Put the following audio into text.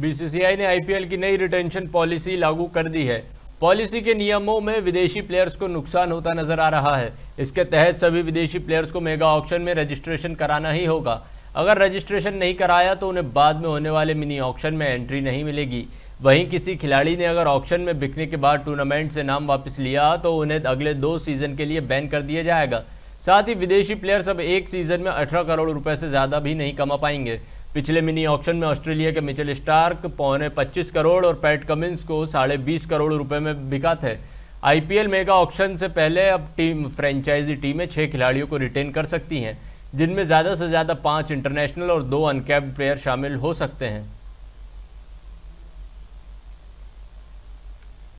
BCCI ने IPL की नई रिटेंशन पॉलिसी लागू कर दी है पॉलिसी के नियमों में विदेशी प्लेयर्स को नुकसान होता नजर आ रहा है इसके तहत सभी विदेशी प्लेयर्स को मेगा ऑक्शन में रजिस्ट्रेशन कराना ही होगा अगर रजिस्ट्रेशन नहीं कराया तो उन्हें बाद में होने वाले मिनी ऑक्शन में एंट्री नहीं मिलेगी वहीं किसी खिलाड़ी ने अगर ऑक्शन में बिकने के बाद टूर्नामेंट से नाम वापस लिया तो उन्हें अगले दो सीजन के लिए बैन कर दिया जाएगा साथ ही विदेशी प्लेयर्स अब एक सीजन में अठारह करोड़ रुपए से ज़्यादा भी नहीं कमा पाएंगे पिछले मिनी ऑक्शन में ऑस्ट्रेलिया के मिचेल स्टार्क पौने 25 करोड़ और पैट कमिंस को साढ़े बीस करोड़ रुपए में बिका थे आईपीएल मेगा ऑक्शन से पहले अब टीम फ्रेंचाइजी टीमें छः खिलाड़ियों को रिटेन कर सकती हैं जिनमें ज़्यादा से ज़्यादा पाँच इंटरनेशनल और दो अनकैप्ड प्लेयर शामिल हो सकते हैं